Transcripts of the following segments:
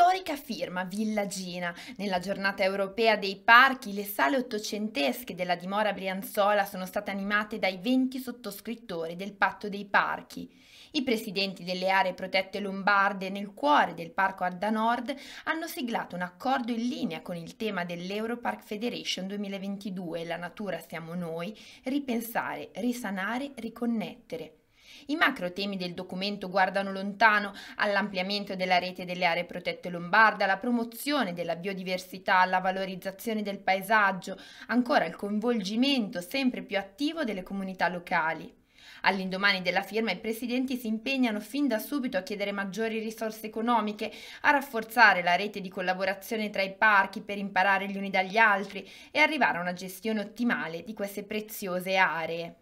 storica firma villagina. Nella giornata europea dei parchi, le sale ottocentesche della dimora Brianzola sono state animate dai 20 sottoscrittori del patto dei parchi. I presidenti delle aree protette lombarde nel cuore del Parco Arda Nord hanno siglato un accordo in linea con il tema dell'Europark Federation 2022 La natura siamo noi, ripensare, risanare, riconnettere. I macro temi del documento guardano lontano all'ampliamento della rete delle aree protette lombarda, alla promozione della biodiversità, alla valorizzazione del paesaggio, ancora al coinvolgimento sempre più attivo delle comunità locali. All'indomani della firma i presidenti si impegnano fin da subito a chiedere maggiori risorse economiche, a rafforzare la rete di collaborazione tra i parchi per imparare gli uni dagli altri e arrivare a una gestione ottimale di queste preziose aree.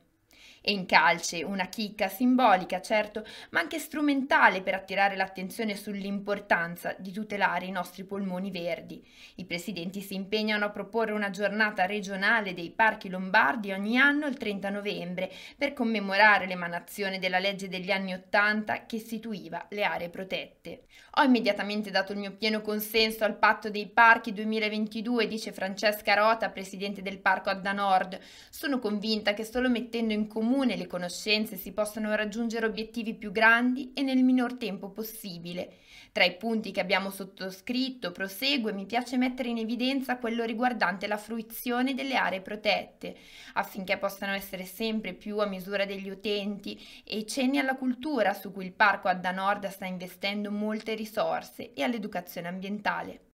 E in calce una chicca simbolica, certo, ma anche strumentale per attirare l'attenzione sull'importanza di tutelare i nostri polmoni verdi. I presidenti si impegnano a proporre una giornata regionale dei parchi lombardi ogni anno il 30 novembre per commemorare l'emanazione della legge degli anni 80 che istituiva le aree protette. Ho immediatamente dato il mio pieno consenso al patto dei parchi 2022, dice Francesca Rota, presidente del parco Adda Nord. Sono convinta che solo mettendo in comune comune le conoscenze si possono raggiungere obiettivi più grandi e nel minor tempo possibile. Tra i punti che abbiamo sottoscritto, prosegue, mi piace mettere in evidenza quello riguardante la fruizione delle aree protette, affinché possano essere sempre più a misura degli utenti e i cenni alla cultura su cui il Parco Adda Nord sta investendo molte risorse e all'educazione ambientale.